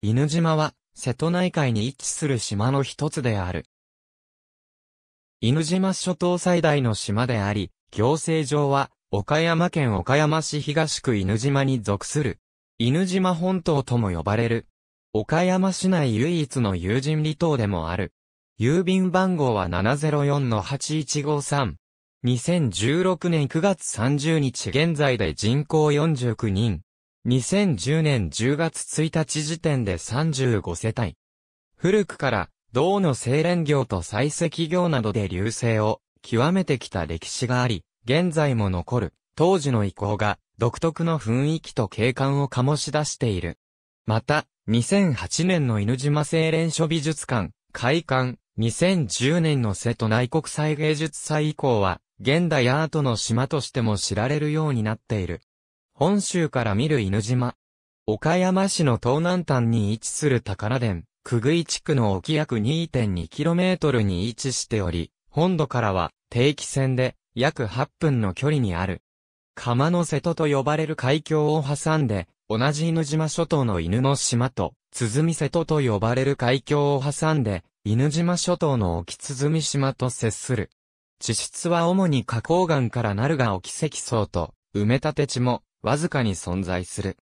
犬島は、瀬戸内海に位置する島の一つである。犬島諸島最大の島であり、行政上は、岡山県岡山市東区犬島に属する。犬島本島とも呼ばれる。岡山市内唯一の有人離島でもある。郵便番号は704-8153。2016年9月30日現在で人口49人。2010年10月1日時点で35世帯。古くから、銅の精錬業と採石業などで流星を極めてきた歴史があり、現在も残る、当時の遺構が、独特の雰囲気と景観を醸し出している。また、2008年の犬島精錬所美術館、開館、2010年の瀬戸内国際芸術祭以降は、現代アートの島としても知られるようになっている。本州から見る犬島。岡山市の東南端に位置する宝田、久久井地区の沖約 2.2km に位置しており、本土からは定期船で約8分の距離にある。釜の瀬戸と呼ばれる海峡を挟んで、同じ犬島諸島の犬の島と、鼓瀬戸と呼ばれる海峡を挟んで、犬島諸島の沖鼓島と接する。地質は主に花崗岩からなるが沖積層と、埋め立て地も、わずかに存在する。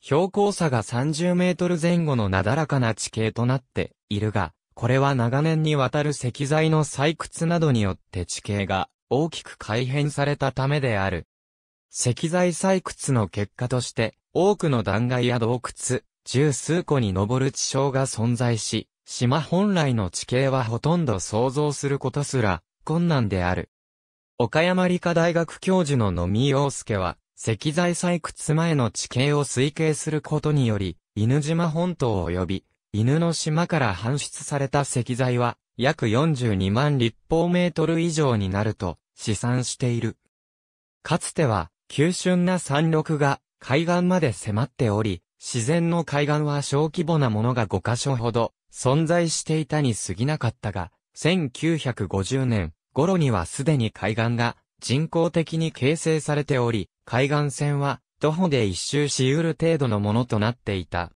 標高差が30メートル前後のなだらかな地形となっているが、これは長年にわたる石材の採掘などによって地形が大きく改変されたためである。石材採掘の結果として、多くの断崖や洞窟、十数個に上る地層が存在し、島本来の地形はほとんど想像することすら困難である。岡山理科大学教授の野見洋介は、石材採掘前の地形を推計することにより、犬島本島及び、犬の島から搬出された石材は、約42万立方メートル以上になると、試算している。かつては、急峻な山麓が、海岸まで迫っており、自然の海岸は小規模なものが5カ所ほど、存在していたに過ぎなかったが、1950年頃にはすでに海岸が人工的に形成されており、海岸線は徒歩で一周しうる程度のものとなっていた。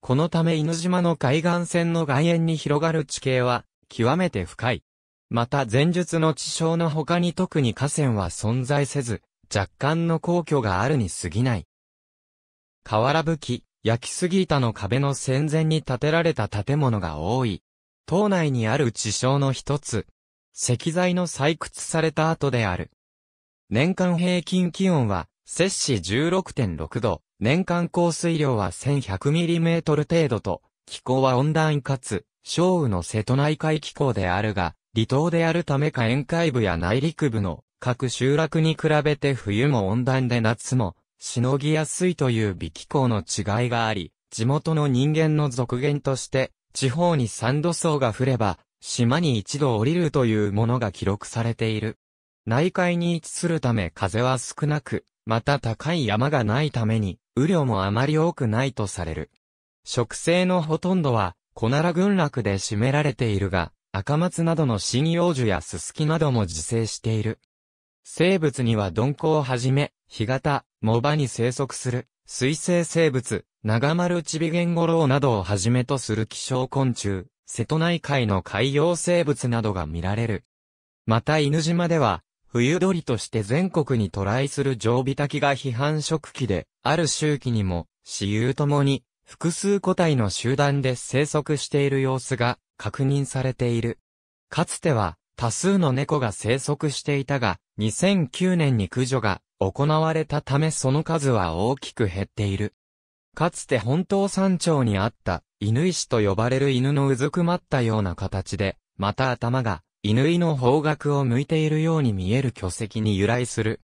このため犬島の海岸線の外縁に広がる地形は極めて深い。また前述の地層の他に特に河川は存在せず、若干の皇居があるに過ぎない。河原吹き、焼き杉板の壁の戦前に建てられた建物が多い。島内にある地層の一つ。石材の採掘された跡である。年間平均気温は、摂氏16.6度、年間降水量は 1100mm 程度と、気候は温暖かつ、小雨の瀬戸内海気候であるが、離島であるためか沿海部や内陸部の各集落に比べて冬も温暖で夏も、しのぎやすいという微気候の違いがあり、地元の人間の続言として、地方に三度層が降れば、島に一度降りるというものが記録されている。内海に位置するため風は少なく、また高い山がないために、雨量もあまり多くないとされる。植生のほとんどは、小奈良群落で占められているが、赤松などの針葉樹やススキなども自生している。生物には鈍行をはじめ、干潟、藻場に生息する、水生生物、長丸チビゲンゴロウなどをはじめとする希少昆虫、瀬戸内海の海洋生物などが見られる。また犬島では、冬鳥として全国に渡来する常備滝が批判食器で、ある周期にも、私有ともに、複数個体の集団で生息している様子が確認されている。かつては、多数の猫が生息していたが、2009年に駆除が行われたためその数は大きく減っている。かつて本島山頂にあった、犬石と呼ばれる犬のうずくまったような形で、また頭が乾の方角を向いているように見える巨石に由来する。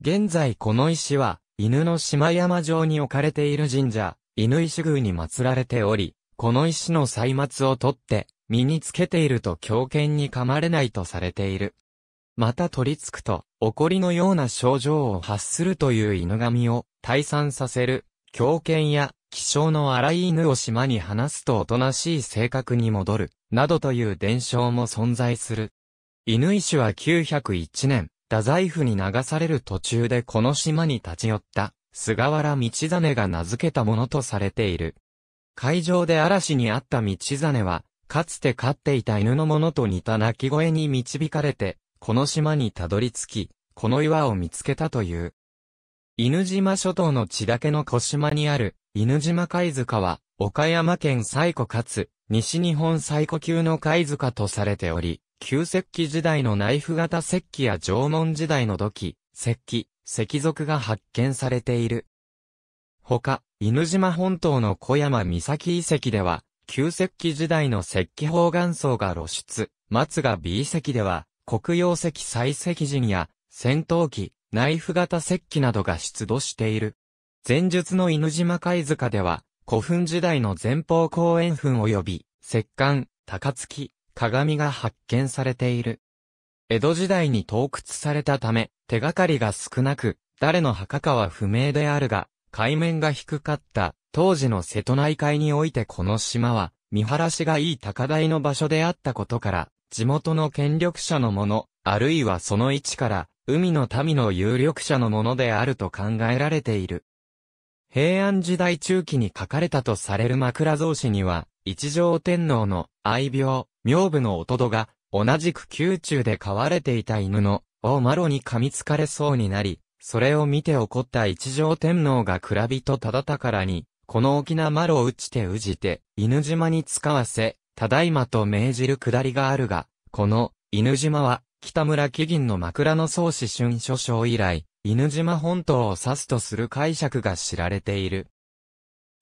現在この石は、犬の島山城に置かれている神社、犬石宮に祀られており、この石の歳末を取って、身につけていると狂犬に噛まれないとされている。また取り付くと、怒りのような症状を発するという犬神を退散させる、狂犬や気性の荒い犬を島に放すとおとなしい性格に戻る、などという伝承も存在する。犬石は901年、太宰府に流される途中でこの島に立ち寄った、菅原道真が名付けたものとされている。海上で嵐にあった道真は、かつて飼っていた犬のものと似た鳴き声に導かれて、この島にたどり着き、この岩を見つけたという。犬島諸島の地だけの小島にある、犬島貝塚は、岡山県最古かつ、西日本最古級の貝塚とされており、旧石器時代のナイフ型石器や縄文時代の土器、石器、石族が発見されている。他、犬島本島の小山岬遺跡では、旧石器時代の石器方眼層が露出、松が B 石では、黒曜石採石陣や、戦闘機、ナイフ型石器などが出土している。前述の犬島貝塚では、古墳時代の前方後円墳及び、石棺、高槻、鏡が発見されている。江戸時代に盗掘されたため、手がかりが少なく、誰の墓かは不明であるが、海面が低かった、当時の瀬戸内海においてこの島は、見晴らしがいい高台の場所であったことから、地元の権力者のもの、あるいはその位置から、海の民の有力者のものであると考えられている。平安時代中期に書かれたとされる枕草子には、一条天皇の愛病、名部の弟が、同じく宮中で飼われていた犬の、大マロに噛みつかれそうになり、それを見て怒った一条天皇が蔵人ただからに、この大きなマロを打ちてうじて、犬島に使わせ、ただいまと命じるくだりがあるが、この、犬島は、北村紀銀の枕草子春書章以来、犬島本島を指すとする解釈が知られている。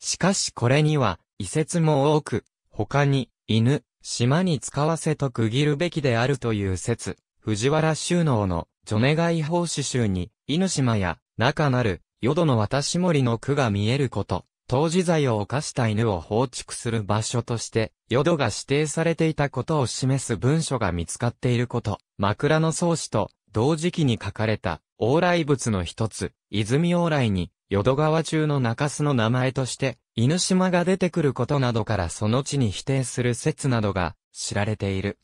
しかしこれには、遺説も多く、他に、犬、島に使わせと区切るべきであるという説、藤原収納の、ジ願ネ法師集に、犬島や、中なる、淀の渡し森の句が見えること、当時罪を犯した犬を放逐する場所として、淀が指定されていたことを示す文書が見つかっていること。枕草子と同時期に書かれた往来物の一つ、泉往来に、淀川中の中洲の名前として、犬島が出てくることなどからその地に否定する説などが知られている。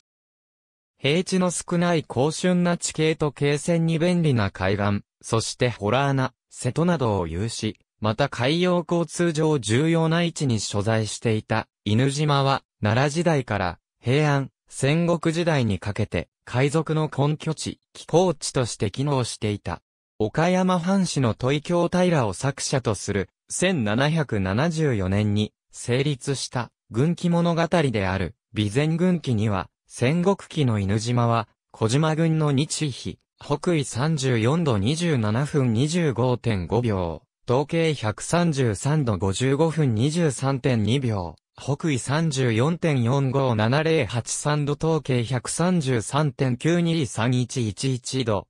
平地の少ない高旬な地形と形線に便利な海岸、そしてホラー穴、瀬戸などを有し、また海洋交通上重要な位置に所在していた犬島は、奈良時代から平安、戦国時代にかけて、海賊の根拠地、寄港地として機能していた。岡山藩士の東京平を作者とする、1774年に成立した軍記物語である、備前軍記には、戦国記の犬島は、小島軍の日比、北緯34度27分25.5秒、東経133度55分23.2秒、北緯34.457083度統計133.923111度。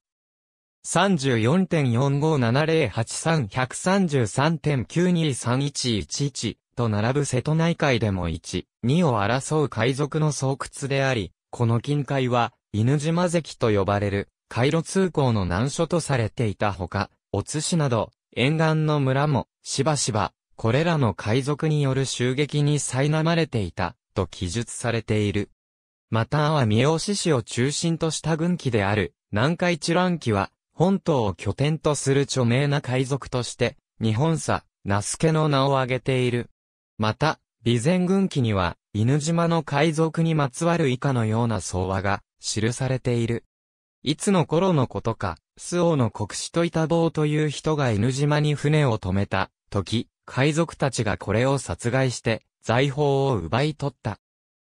3 4 4 5 7 0 8 3 1 3 9 2 3 1 1 1と並ぶ瀬戸内海でも1、2を争う海賊の巣窟であり、この近海は、犬島関と呼ばれる、海路通行の難所とされていたほか、お津市など、沿岸の村も、しばしば、これらの海賊による襲撃に苛まれていた、と記述されている。また波三好市を中心とした軍機である、南海知乱機は、本島を拠点とする著名な海賊として、日本ナ名助の名を挙げている。また、備前軍機には、犬島の海賊にまつわる以下のような相話が、記されている。いつの頃のことか、周防の国士といた棒という人が犬島に船を止めた、時、海賊たちがこれを殺害して、財宝を奪い取った。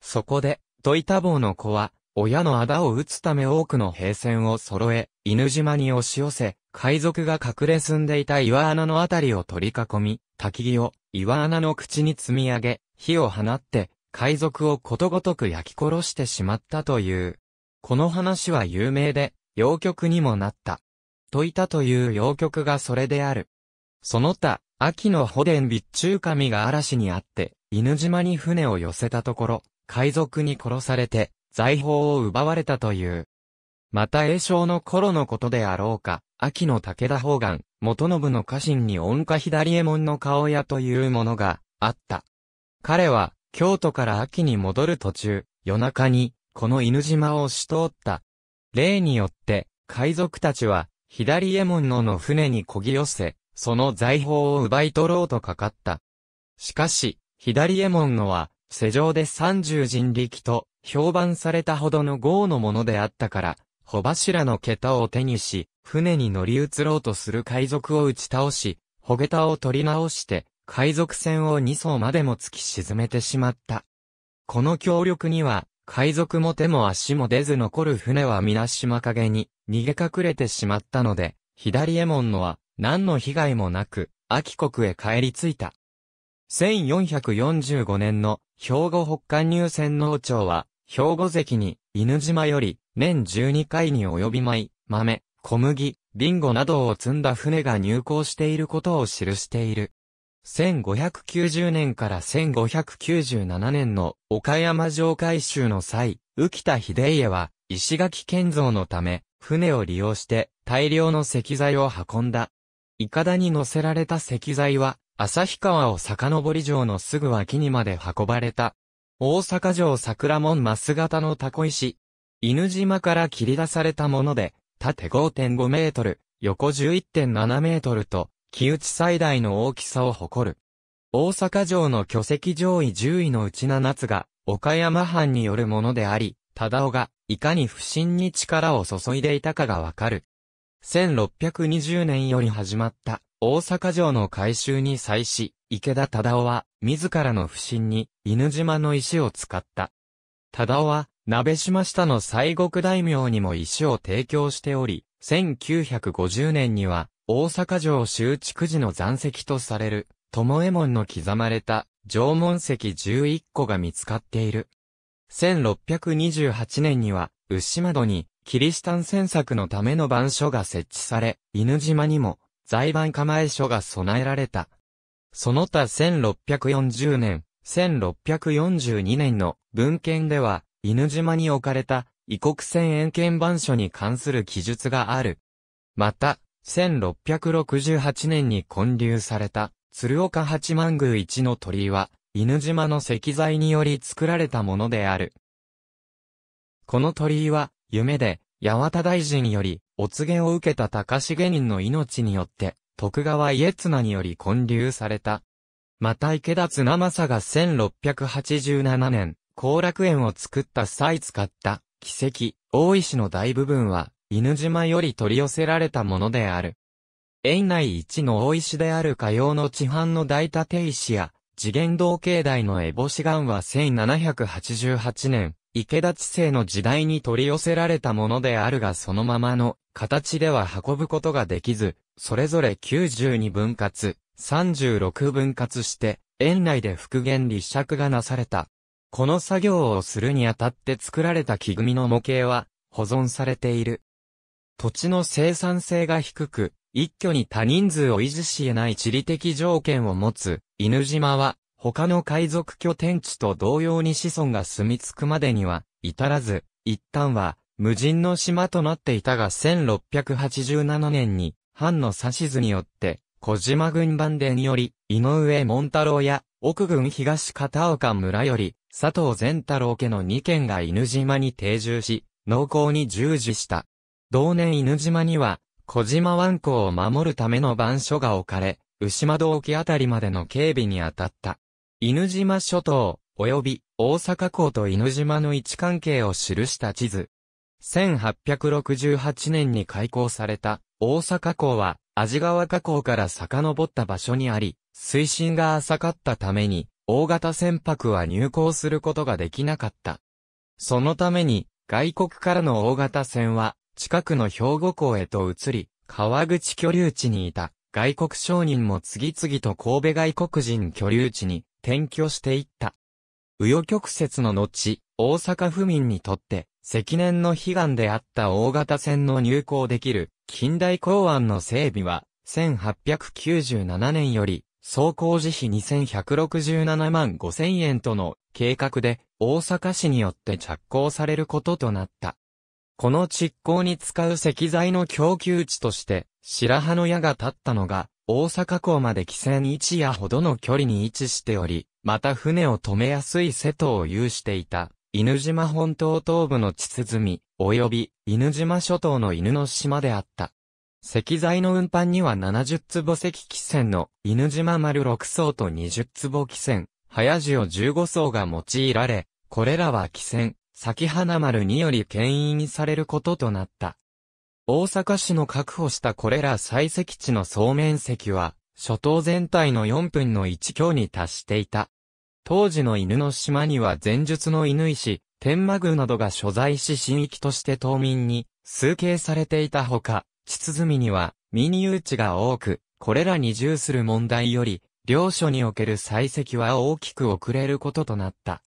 そこで、ドイタボの子は、親の仇を討つため多くの兵船を揃え、犬島に押し寄せ、海賊が隠れ住んでいた岩穴のあたりを取り囲み、焚き木を岩穴の口に積み上げ、火を放って、海賊をことごとく焼き殺してしまったという。この話は有名で、洋曲にもなった。といたという洋曲がそれである。その他、秋の保伝備中神が嵐にあって、犬島に船を寄せたところ、海賊に殺されて、財宝を奪われたという。また栄翔の頃のことであろうか、秋の武田方眼、元信の家臣に恩家左衛門の顔屋というものがあった。彼は、京都から秋に戻る途中、夜中に、この犬島をしとおった。例によって、海賊たちは、左衛門のの船にこぎ寄せ、その財宝を奪い取ろうとかかった。しかし、左衛門のは、世上で三十人力と、評判されたほどの豪のものであったから、穂柱の桁を手にし、船に乗り移ろうとする海賊を打ち倒し、穂桁を取り直して、海賊船を二層までも突き沈めてしまった。この協力には、海賊も手も足も出ず残る船は皆島陰に逃げ隠れてしまったので、左衛門のは何の被害もなく、秋国へ帰り着いた。1445年の兵庫北関入船。農庁は、兵庫関に犬島より年12回に及び米、豆、小麦、ビンゴなどを積んだ船が入港していることを記している。1590年から1597年の岡山城改修の際、浮田秀家は石垣建造のため、船を利用して大量の石材を運んだ。いかだに乗せられた石材は、旭川を遡り城のすぐ脇にまで運ばれた。大阪城桜門マ型のタコ石。犬島から切り出されたもので、縦5.5メートル、横11.7メートルと、木内最大の大きさを誇る。大阪城の巨石上位10位のうち7つが、岡山藩によるものであり、忠雄が、いかに不審に力を注いでいたかがわかる。1620年より始まった大阪城の改修に際し、池田忠夫は自らの不審に犬島の石を使った。忠夫は鍋島下の西国大名にも石を提供しており、1950年には大阪城修築時の残石とされる、友右門の刻まれた縄文石11個が見つかっている。1628年には、牛窓にキリシタン戦策のための番所が設置され、犬島にも財番構え所が備えられた。その他1640年、1642年の文献では、犬島に置かれた異国船沿検番所に関する記述がある。また、1668年に建立された鶴岡八幡宮一の鳥居は、犬島の石材により作られたものである。この鳥居は、夢で、八幡大臣より、お告げを受けた高重人の命によって、徳川家綱により建立された。また池田綱政が1687年、後楽園を作った際使った、奇跡、大石の大部分は、犬島より取り寄せられたものである。園内一の大石である火曜の地藩の大立石や、次元同境内の烏帽子岩は1788年、池田知性の時代に取り寄せられたものであるがそのままの形では運ぶことができず、それぞれ9 2分割、36分割して、園内で復元立尺がなされた。この作業をするにあたって作られた木組みの模型は保存されている。土地の生産性が低く、一挙に多人数を維持し得ない地理的条件を持つ、犬島は他の海賊拠点地と同様に子孫が住み着くまでには、至らず、一旦は、無人の島となっていたが1687年に、藩の指図によって、小島軍番でにより、井上門太郎や、奥軍東片岡村より、佐藤善太郎家の2軒が犬島に定住し、農耕に従事した。同年犬島には、小島湾港を守るための番所が置かれ、牛窓沖あたりまでの警備に当たった。犬島諸島、及び大阪港と犬島の位置関係を記した地図。1868年に開港された大阪港は、安治川河口から遡った場所にあり、水深が浅かったために、大型船舶は入港することができなかった。そのために、外国からの大型船は、近くの兵庫港へと移り、川口居留地にいた外国商人も次々と神戸外国人居留地に転居していった。紆余曲折の後、大阪府民にとって、積年の悲願であった大型船の入港できる近代港湾の整備は、1897年より、総工事費2167万5000円との計画で大阪市によって着工されることとなった。この築工に使う石材の供給地として白羽の矢が立ったのが大阪港まで汽船一夜ほどの距離に位置しており、また船を止めやすい瀬戸を有していた、犬島本島東部の地鼓、及び犬島諸島の犬の島であった。石材の運搬には70坪石汽船の犬島丸6層と20坪汽船、早塩15層が用いられ、これらは汽船、先花丸により牽引されることとなった。大阪市の確保したこれら採石地の総面積は、諸島全体の4分の1強に達していた。当時の犬の島には前述の犬石、天魔宮などが所在し神域として島民に、数形されていたほか、地鼓には、民有地が多く、これらに重する問題より、領所における採石は大きく遅れることとなった。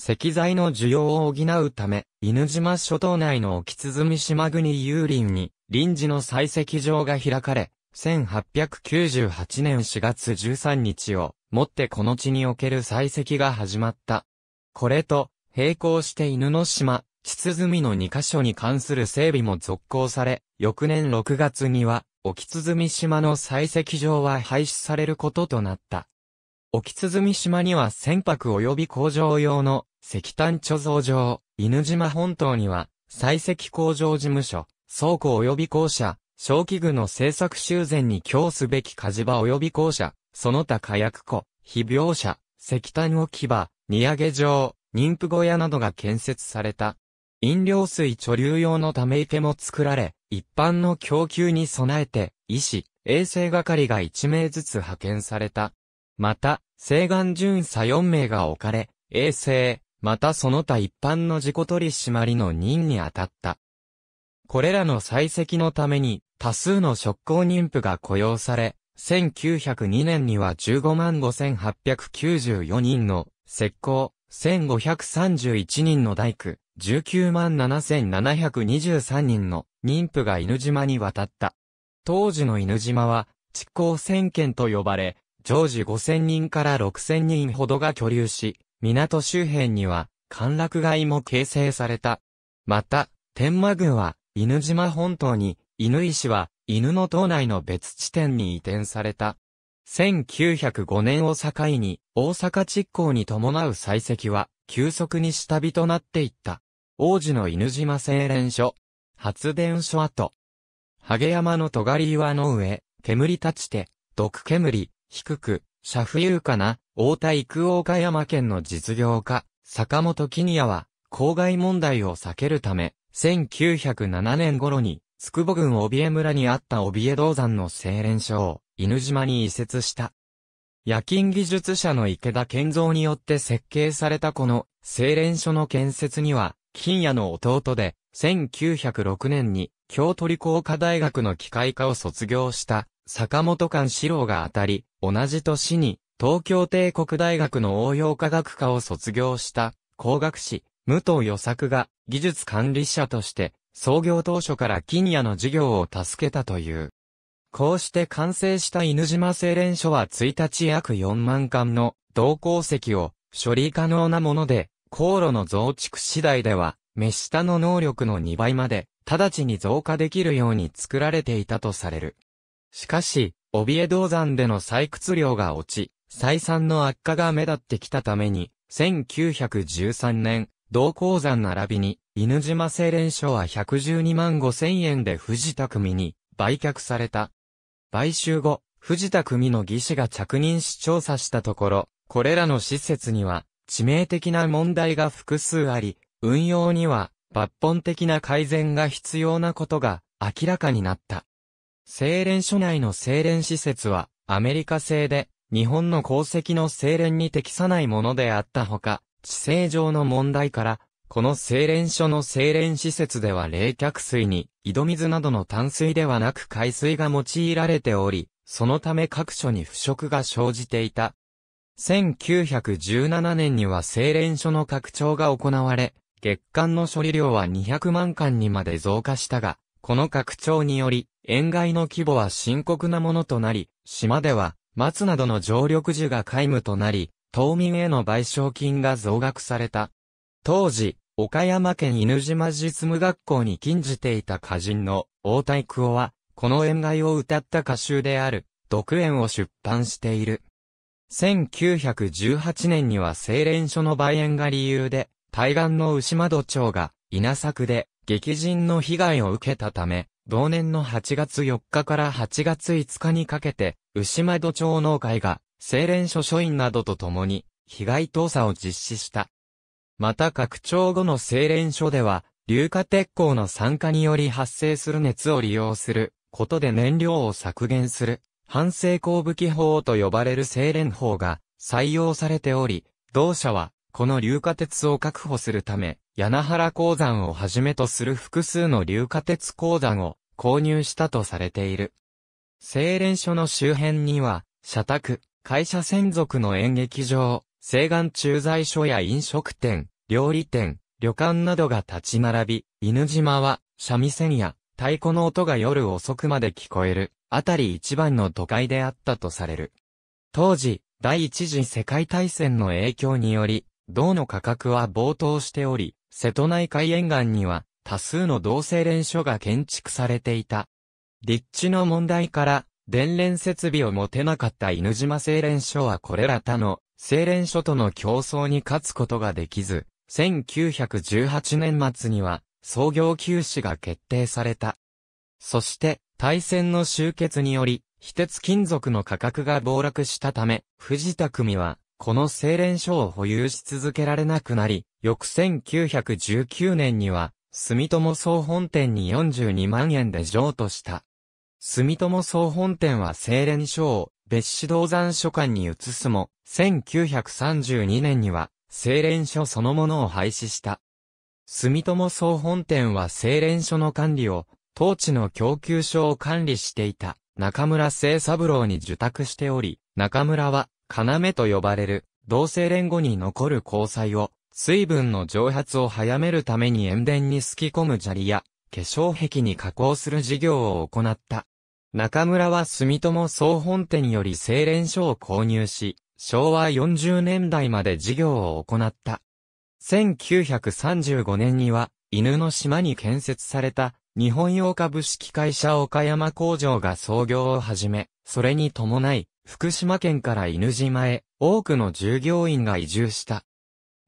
石材の需要を補うため、犬島諸島内の沖鼓島国有林に臨時の採石場が開かれ、1898年4月13日をもってこの地における採石が始まった。これと、並行して犬の島、秩鼓の2カ所に関する整備も続行され、翌年6月には、沖鼓島の採石場は廃止されることとなった。沖鼓島には船舶及び工場用の石炭貯蔵場、犬島本島には、採石工場事務所、倉庫及び校舎、小器具の製作修繕に供すべき火事場及び校舎、その他火薬庫、非病写、石炭置き場、荷上げ場、妊婦小屋などが建設された。飲料水貯留用のため池も作られ、一般の供給に備えて、医師、衛生係が1名ずつ派遣された。また、西岸巡査4名が置かれ、衛生、またその他一般の自己取り締まりの任に当たった。これらの採石のために多数の職工妊婦が雇用され、1902年には15万5894人の石膏、1531人の大工、19万7723人の妊婦が犬島に渡った。当時の犬島は、地高1000と呼ばれ、常時5000人から6000人ほどが居留し、港周辺には、歓楽街も形成された。また、天満郡は、犬島本島に、犬石は、犬の島内の別地点に移転された。1905年を境に、大阪地港に伴う採石は、急速に下火となっていった。王子の犬島精錬所、発電所跡。ハ山の尖り岩の上、煙立ちて、毒煙、低く、社浮遊かな、大田育岡山県の実業家、坂本キニは、公害問題を避けるため、1907年頃に、筑波郡帯江村にあった帯江銅山の精錬所を、犬島に移設した。夜勤技術者の池田健三によって設計されたこの、精錬所の建設には、金谷の弟で、1906年に、京都理工科大学の機械科を卒業した、坂本勘四郎が当たり、同じ年に、東京帝国大学の応用科学科を卒業した工学士、武藤与作が技術管理者として創業当初から金屋の事業を助けたという。こうして完成した犬島精錬所は1日約4万巻の銅鉱石を処理可能なもので、航路の増築次第では、目下の能力の2倍まで、直ちに増加できるように作られていたとされる。しかし、オビエ銅山での採掘量が落ち、採算の悪化が目立ってきたために、1913年、同鉱山並びに、犬島精錬所は112万5千円で藤田組に売却された。買収後、藤田組の技師が着任し調査したところ、これらの施設には致命的な問題が複数あり、運用には抜本的な改善が必要なことが明らかになった。精錬所内の精錬施設はアメリカ製で日本の功績の精錬に適さないものであったほか、地政上の問題から、この精錬所の精錬施設では冷却水に、井戸水などの淡水ではなく海水が用いられており、そのため各所に腐食が生じていた。1917年には精錬所の拡張が行われ、月間の処理量は200万缶にまで増加したが、この拡張により、塩害の規模は深刻なものとなり、島では、松などの常緑樹が皆無となり、島民への賠償金が増額された。当時、岡山県犬島実務学校に禁じていた歌人の大太育夫は、この演外を歌った歌集である、独演を出版している。1918年には清蓮所の梅園が理由で、対岸の牛窓町が稲作で激甚の被害を受けたため、同年の8月4日から8月5日にかけて、牛窓町農会が、清錬署署員などと共に、被害調査を実施した。また拡張後の精錬所では、硫化鉄鋼の酸化により発生する熱を利用することで燃料を削減する、反省鉱武器法と呼ばれる精錬法が採用されており、同社は、この硫化鉄を確保するため、柳原鉱山をはじめとする複数の硫化鉄鉱山を購入したとされている。精錬所の周辺には、社宅、会社専属の演劇場、西岸駐在所や飲食店、料理店、旅館などが立ち並び、犬島は、三味線や、太鼓の音が夜遅くまで聞こえる、あたり一番の都会であったとされる。当時、第一次世界大戦の影響により、銅の価格は暴騰しており、瀬戸内海沿岸には多数の同性連所が建築されていた。立地の問題から電連設備を持てなかった犬島精連所はこれら他の精連所との競争に勝つことができず、1918年末には創業休止が決定された。そして大戦の終結により、非鉄金属の価格が暴落したため、藤田組はこの精錬所を保有し続けられなくなり、翌1919年には、住友総本店に42万円で譲渡した。住友総本店は精錬所を別紙銅山書館に移すも、1932年には精錬所そのものを廃止した。住友総本店は精錬所の管理を、当地の供給所を管理していた中村清三郎に受託しており、中村は要と呼ばれる、同性連後に残る交際を、水分の蒸発を早めるために塩田にすき込む砂利や、化粧壁に加工する事業を行った。中村は住友総本店より精錬所を購入し、昭和40年代まで事業を行った。1935年には、犬の島に建設された、日本洋株式会社岡山工場が創業を始め、それに伴い、福島県から犬島へ、多くの従業員が移住した。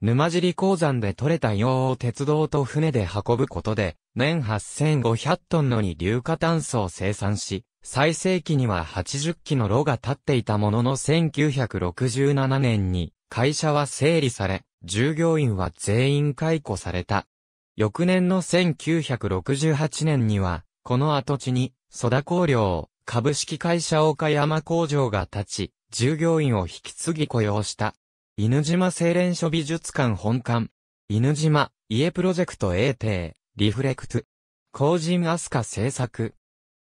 沼尻鉱山で採れた硫黄を鉄道と船で運ぶことで、年8500トンのに硫化炭素を生産し、最盛期には80基の炉が立っていたものの1967年に会社は整理され、従業員は全員解雇された。翌年の1968年には、この跡地に、ソダ料を。株式会社岡山工場が立ち、従業員を引き継ぎ雇用した。犬島精錬所美術館本館。犬島、家プロジェクト A 定、リフレクト。工人アスカ製作。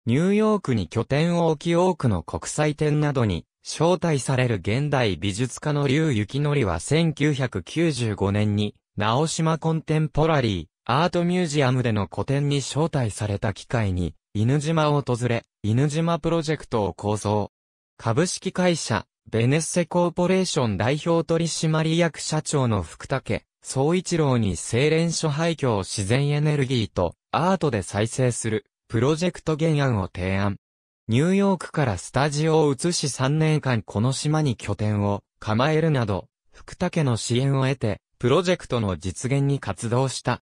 ニューヨークに拠点を置き多くの国際展などに招待される現代美術家の劉幸則は1995年に直島コンテンポラリーアートミュージアムでの個展に招待された機会に犬島を訪れ、犬島プロジェクトを構想。株式会社、ベネッセコーポレーション代表取締役社長の福武、総一郎に精錬所廃墟を自然エネルギーとアートで再生する、プロジェクト原案を提案。ニューヨークからスタジオを移し3年間この島に拠点を構えるなど、福武の支援を得て、プロジェクトの実現に活動した。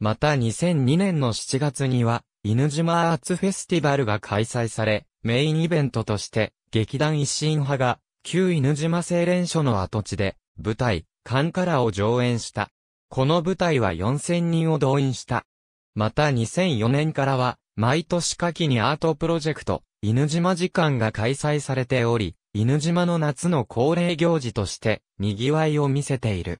また2002年の7月には、犬島アーツフェスティバルが開催され、メインイベントとして、劇団一心派が、旧犬島精錬所の跡地で、舞台、カンカラを上演した。この舞台は4000人を動員した。また2004年からは、毎年夏季にアートプロジェクト、犬島時間が開催されており、犬島の夏の恒例行事として、賑わいを見せている。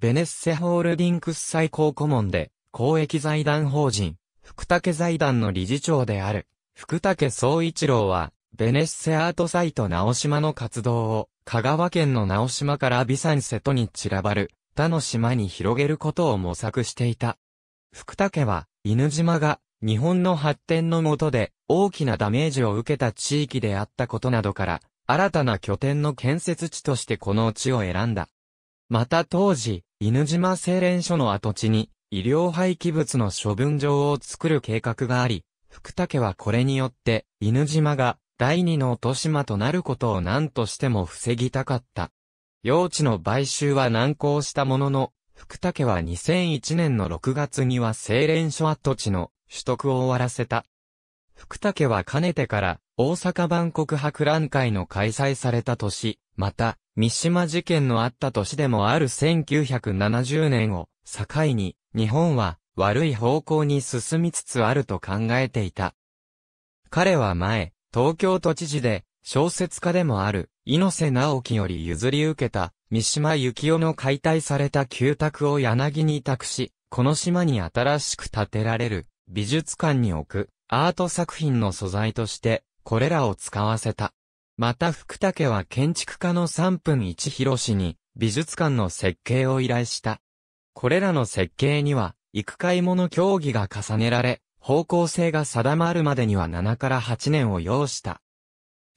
ベネッセホールディングス最高顧問で、公益財団法人、福武財団の理事長である、福武総一郎は、ベネッセアートサイト直島の活動を、香川県の直島からビ山瀬戸に散らばる、他の島に広げることを模索していた。福武は、犬島が、日本の発展のもとで、大きなダメージを受けた地域であったことなどから、新たな拠点の建設地としてこの地を選んだ。また当時、犬島精錬所の跡地に、医療廃棄物の処分場を作る計画があり、福武はこれによって、犬島が第二の都島となることを何としても防ぎたかった。用地の買収は難航したものの、福武は2001年の6月には精錬所跡地の取得を終わらせた。福武はかねてから大阪万国博覧会の開催された年、また、三島事件のあった年でもある1970年を境に、日本は悪い方向に進みつつあると考えていた。彼は前、東京都知事で、小説家でもある、猪瀬直樹より譲り受けた、三島幸紀夫の解体された旧宅を柳に託し、この島に新しく建てられる、美術館に置く、アート作品の素材として、これらを使わせた。また福武は建築家の三分一広しに、美術館の設計を依頼した。これらの設計には、幾回もの議が重ねられ、方向性が定まるまでには7から8年を要した。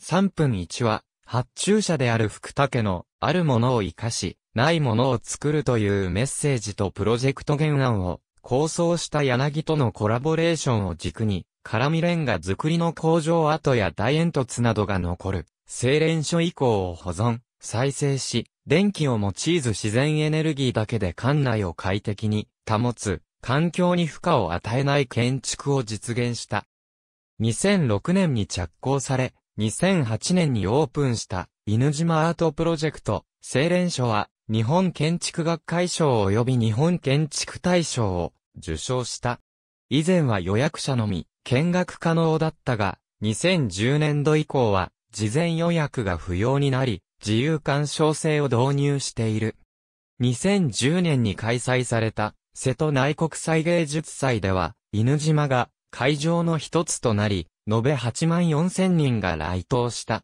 3分1は、発注者である福武の、あるものを活かし、ないものを作るというメッセージとプロジェクト原案を、構想した柳とのコラボレーションを軸に、絡みレンガ作りの工場跡や大煙突などが残る、精錬所以降を保存、再生し、電気を用いず自然エネルギーだけで館内を快適に保つ、環境に負荷を与えない建築を実現した。2006年に着工され、2008年にオープンした犬島アートプロジェクト、青錬所は日本建築学会賞及び日本建築大賞を受賞した。以前は予約者のみ見学可能だったが、2010年度以降は事前予約が不要になり、自由干渉制を導入している。2010年に開催された瀬戸内国際芸術祭では、犬島が会場の一つとなり、延べ8万4千人が来島した。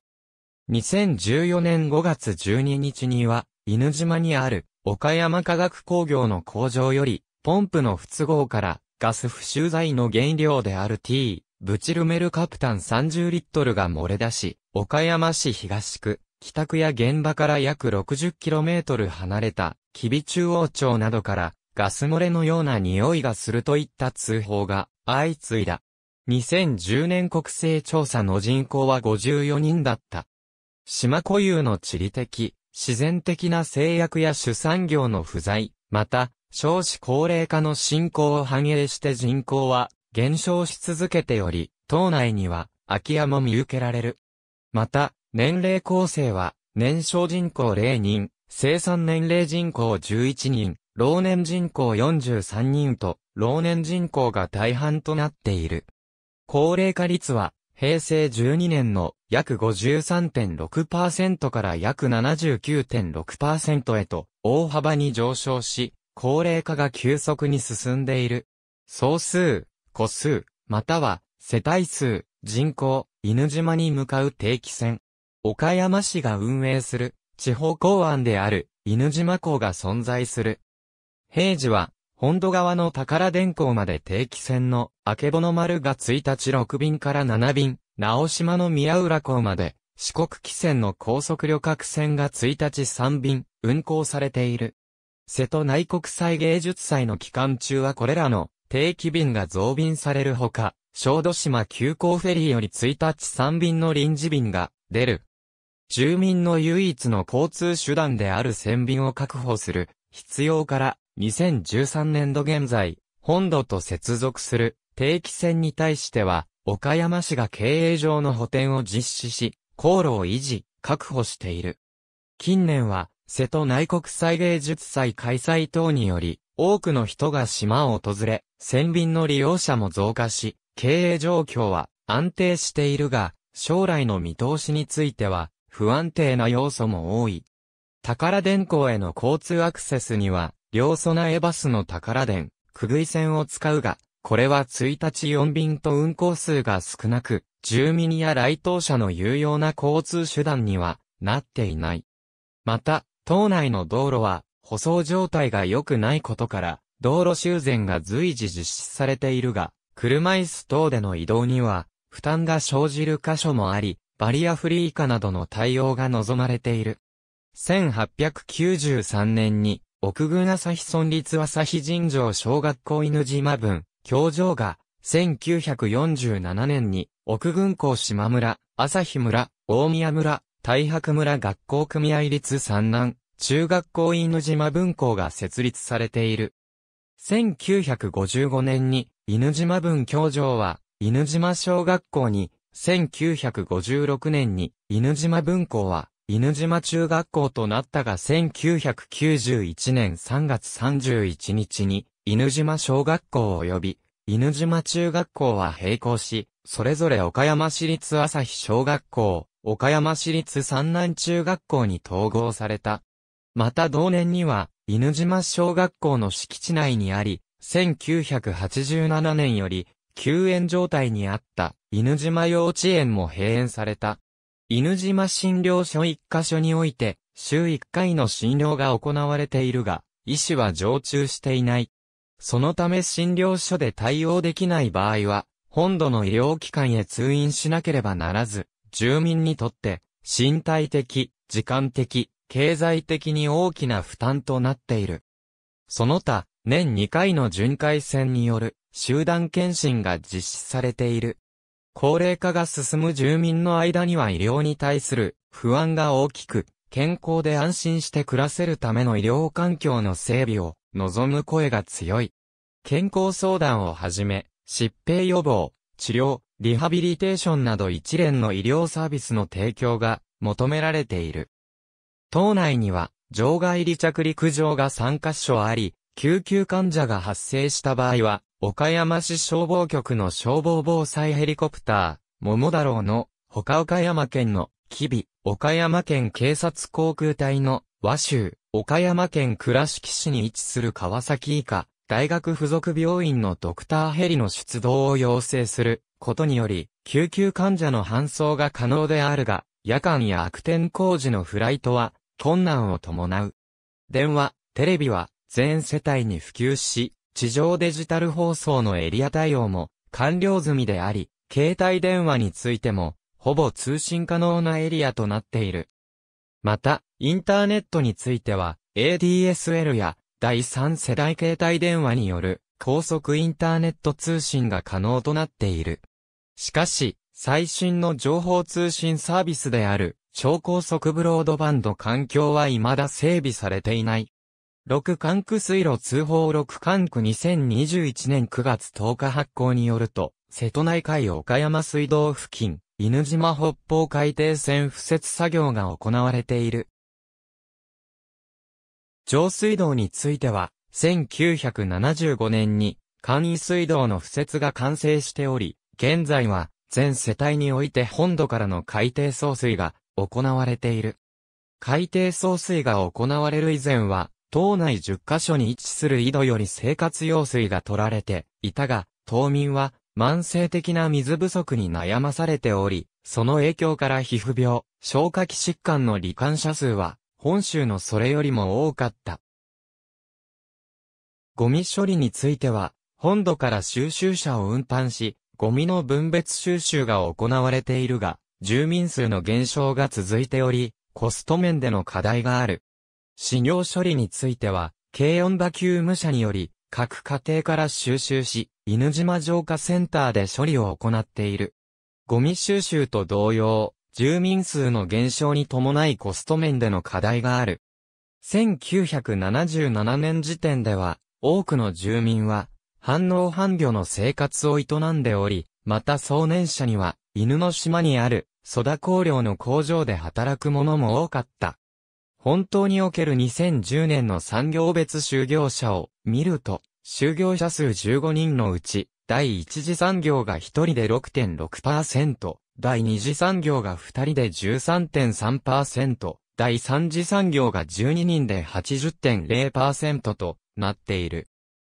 2014年5月12日には、犬島にある岡山化学工業の工場より、ポンプの不都合からガス不臭剤の原料である T、ブチルメルカプタン30リットルが漏れ出し、岡山市東区、帰宅や現場から約 60km 離れた、吉備中央町などから、ガス漏れのような匂いがするといった通報が相次いだ。2010年国勢調査の人口は54人だった。島固有の地理的、自然的な制約や主産業の不在、また、少子高齢化の進行を反映して人口は減少し続けており、島内には空き家も見受けられる。また、年齢構成は、年少人口0人、生産年齢人口11人、老年人口43人と、老年人口が大半となっている。高齢化率は、平成12年の約53.6%から約79.6%へと大幅に上昇し、高齢化が急速に進んでいる。総数、個数、または世帯数、人口、犬島に向かう定期船。岡山市が運営する地方港湾である犬島港が存在する。平時は本土側の宝電港まで定期船の、明けぼの丸が1日6便から7便、直島の宮浦港まで、四国汽船の高速旅客船が1日3便、運航されている。瀬戸内国際芸術祭の期間中はこれらの定期便が増便されるほか、小豆島急行フェリーより1日3便の臨時便が出る。住民の唯一の交通手段である船便を確保する必要から2013年度現在、本土と接続する定期船に対しては、岡山市が経営上の補填を実施し、航路を維持、確保している。近年は、瀬戸内国際芸術祭開催等により、多くの人が島を訪れ、船便の利用者も増加し、経営状況は安定しているが、将来の見通しについては、不安定な要素も多い。宝電工への交通アクセスには、両備えバスの宝電、くぐい線を使うが、これは1日4便と運行数が少なく、住民や来島者の有用な交通手段にはなっていない。また、島内の道路は、舗装状態が良くないことから、道路修繕が随時実施されているが、車椅子等での移動には、負担が生じる箇所もあり、バリアフリー化などの対応が望まれている。1893年に、奥宮朝日村立朝日神城小学校犬島分、教場が、1947年に、奥郡校島村、朝日村、大宮村、大白村学校組合立三南、中学校犬島分校が設立されている。1955年に、犬島分教場は、犬島小学校に1956年に犬島分校は犬島中学校となったが1991年3月31日に犬島小学校及び犬島中学校は並行し、それぞれ岡山市立朝日小学校、岡山市立山南中学校に統合された。また同年には、犬島小学校の敷地内にあり、1987年より、休園状態にあった犬島幼稚園も閉園された。犬島診療所一箇所において、週一回の診療が行われているが、医師は常駐していない。そのため診療所で対応できない場合は、本土の医療機関へ通院しなければならず、住民にとって、身体的、時間的、経済的に大きな負担となっている。その他、年2回の巡回線による集団検診が実施されている。高齢化が進む住民の間には医療に対する不安が大きく、健康で安心して暮らせるための医療環境の整備を望む声が強い。健康相談をはじめ、疾病予防、治療、リハビリテーションなど一連の医療サービスの提供が求められている。島内には、場外離着陸場が3カ所あり、救急患者が発生した場合は、岡山市消防局の消防防災ヘリコプター、桃太郎の、他岡山県の、吉備、岡山県警察航空隊の、和州、岡山県倉敷市に位置する川崎以下、大学附属病院のドクターヘリの出動を要請することにより、救急患者の搬送が可能であるが、夜間や悪天工事のフライトは困難を伴う。電話、テレビは全世帯に普及し、地上デジタル放送のエリア対応も完了済みであり、携帯電話についても、ほぼ通信可能なエリアとなっている。また、インターネットについては、ADSL や第3世代携帯電話による高速インターネット通信が可能となっている。しかし、最新の情報通信サービスである超高速ブロードバンド環境は未だ整備されていない。6管区水路通報6管区2021年9月10日発行によると、瀬戸内海岡山水道付近、犬島北方海底線敷設作業が行われている。上水道については、1975年に簡易水道の敷設が完成しており、現在は全世帯において本土からの海底送水が行われている。海底送水が行われる以前は、島内10カ所に位置する井戸より生活用水が取られていたが、島民は慢性的な水不足に悩まされており、その影響から皮膚病、消化器疾患の罹患者数は、本州のそれよりも多かった。ゴミ処理については、本土から収集車を運搬し、ゴミの分別収集が行われているが、住民数の減少が続いており、コスト面での課題がある。資料処理については、軽音波級無社により、各家庭から収集し、犬島浄化センターで処理を行っている。ゴミ収集と同様、住民数の減少に伴いコスト面での課題がある。1977年時点では、多くの住民は、反応反魚の生活を営んでおり、また壮年者には、犬の島にある、ソダ工業の工場で働く者も多かった。本当における2010年の産業別就業者を見ると、就業者数15人のうち、第一次産業が1人で6.6%、第二次産業が2人で13.3%、第三次産業が12人で80.0%となっている。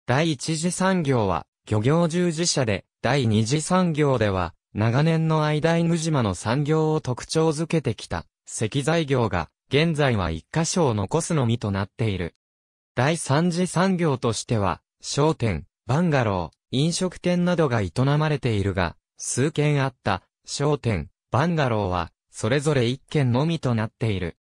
第一次産業は漁業従事者で、第二次産業では長年の間犬島の産業を特徴づけてきた石材業が現在は一箇所を残すのみとなっている。第三次産業としては、商店、バンガロー、飲食店などが営まれているが、数軒あった商店、バンガローは、それぞれ一軒のみとなっている。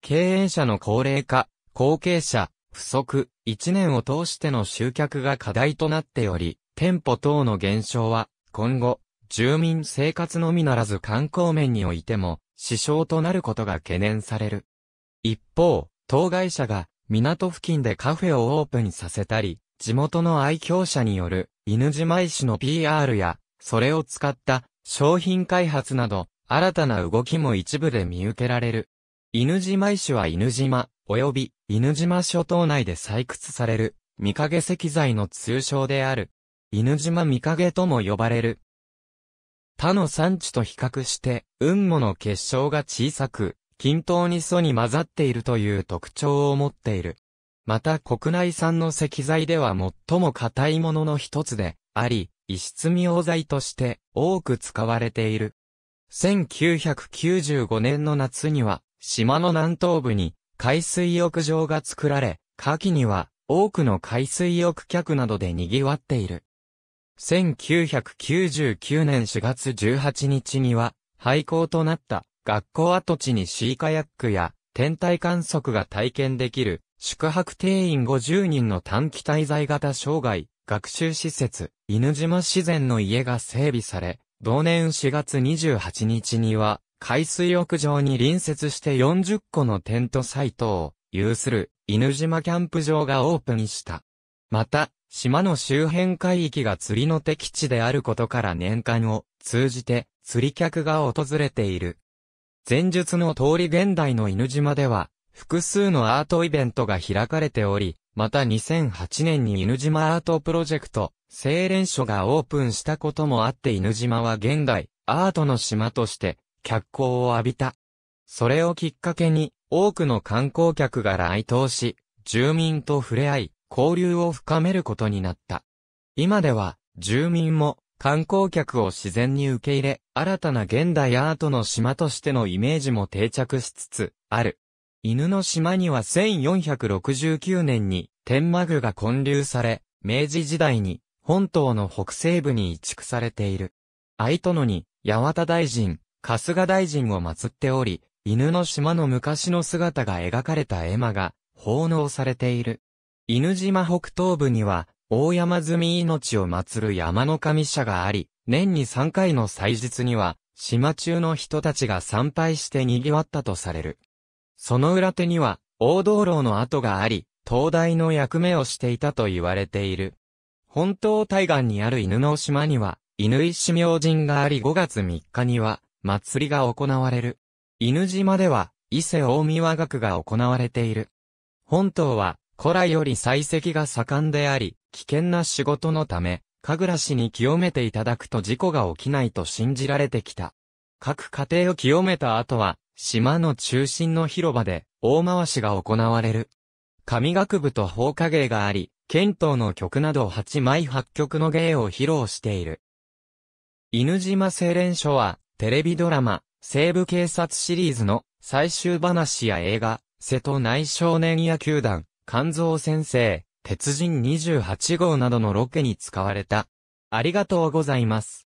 経営者の高齢化、後継者、不足、一年を通しての集客が課題となっており、店舗等の減少は、今後、住民生活のみならず観光面においても、支障となることが懸念される。一方、当該社が港付近でカフェをオープンさせたり、地元の愛嬌者による犬島石の PR や、それを使った商品開発など、新たな動きも一部で見受けられる。犬島石は犬島、及び犬島諸島内で採掘される、見影石材の通称である。犬島見影とも呼ばれる他の産地と比較して、雲母の結晶が小さく、均等に素に混ざっているという特徴を持っている。また国内産の石材では最も硬いものの一つであり、石積み用材として多く使われている。1995年の夏には、島の南東部に海水浴場が作られ、夏季には多くの海水浴客などで賑わっている。1999年4月18日には、廃校となった学校跡地にシーカヤックや天体観測が体験できる宿泊定員50人の短期滞在型障害学習施設犬島自然の家が整備され、同年4月28日には海水浴場に隣接して40個のテントサイトを有する犬島キャンプ場がオープンした。また、島の周辺海域が釣りの敵地であることから年間を通じて釣り客が訪れている。前述の通り現代の犬島では複数のアートイベントが開かれており、また2008年に犬島アートプロジェクト、精錬所がオープンしたこともあって犬島は現代、アートの島として脚光を浴びた。それをきっかけに多くの観光客が来島し、住民と触れ合い、交流を深めることになった。今では、住民も観光客を自然に受け入れ、新たな現代アートの島としてのイメージも定着しつつある。犬の島には1469年に天満宮が建立され、明治時代に本島の北西部に移築されている。愛殿に八幡大臣、春日大臣を祀っており、犬の島の昔の姿が描かれた絵馬が奉納されている。犬島北東部には、大山積み命を祀る山の神社があり、年に3回の祭日には、島中の人たちが参拝して賑わったとされる。その裏手には、大道路の跡があり、灯台の役目をしていたと言われている。本島対岸にある犬の島には、犬石明神があり5月3日には、祭りが行われる。犬島では、伊勢大宮学が行われている。本島は、古来より採石が盛んであり、危険な仕事のため、神楽氏に清めていただくと事故が起きないと信じられてきた。各家庭を清めた後は、島の中心の広場で、大回しが行われる。神楽部と放火芸があり、剣道の曲など8枚8曲の芸を披露している。犬島青錬書は、テレビドラマ、西部警察シリーズの最終話や映画、瀬戸内少年野球団、肝臓先生、鉄人28号などのロケに使われた。ありがとうございます。